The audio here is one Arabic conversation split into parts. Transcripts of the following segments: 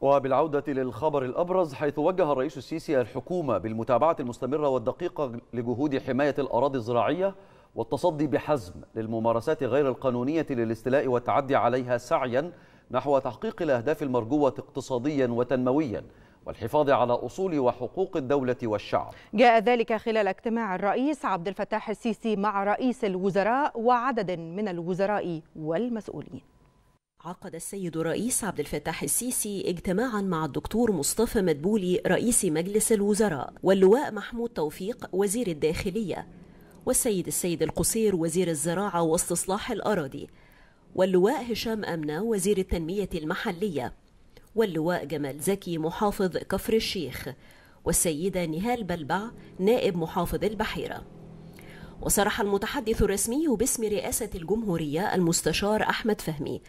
وبالعودة للخبر الأبرز حيث وجه الرئيس السيسي الحكومة بالمتابعة المستمرة والدقيقة لجهود حماية الأراضي الزراعية والتصدي بحزم للممارسات غير القانونية للاستيلاء والتعدي عليها سعيا نحو تحقيق الأهداف المرجوة اقتصاديا وتنمويا والحفاظ على أصول وحقوق الدولة والشعب جاء ذلك خلال اجتماع الرئيس عبد الفتاح السيسي مع رئيس الوزراء وعدد من الوزراء والمسؤولين عقد السيد الرئيس عبد الفتاح السيسي اجتماعا مع الدكتور مصطفى مدبولي رئيس مجلس الوزراء واللواء محمود توفيق وزير الداخلية والسيد السيد القصير وزير الزراعة واستصلاح الأراضي واللواء هشام أمنة وزير التنمية المحلية واللواء جمال زكي محافظ كفر الشيخ والسيدة نهال بلبع نائب محافظ البحيرة وصرح المتحدث الرسمي باسم رئاسة الجمهورية المستشار أحمد فهمي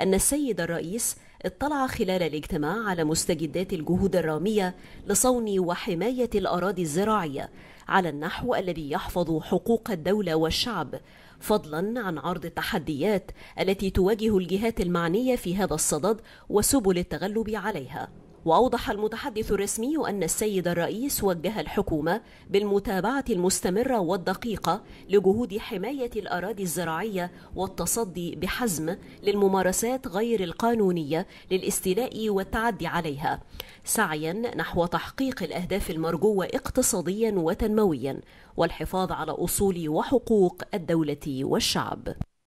أن السيد الرئيس اطلع خلال الاجتماع على مستجدات الجهود الرامية لصون وحماية الأراضي الزراعية على النحو الذي يحفظ حقوق الدولة والشعب فضلا عن عرض التحديات التي تواجه الجهات المعنية في هذا الصدد وسبل التغلب عليها وأوضح المتحدث الرسمي أن السيد الرئيس وجه الحكومة بالمتابعة المستمرة والدقيقة لجهود حماية الأراضي الزراعية والتصدي بحزم للممارسات غير القانونية للاستيلاء والتعدي عليها سعيا نحو تحقيق الأهداف المرجوة اقتصاديا وتنمويا والحفاظ على أصول وحقوق الدولة والشعب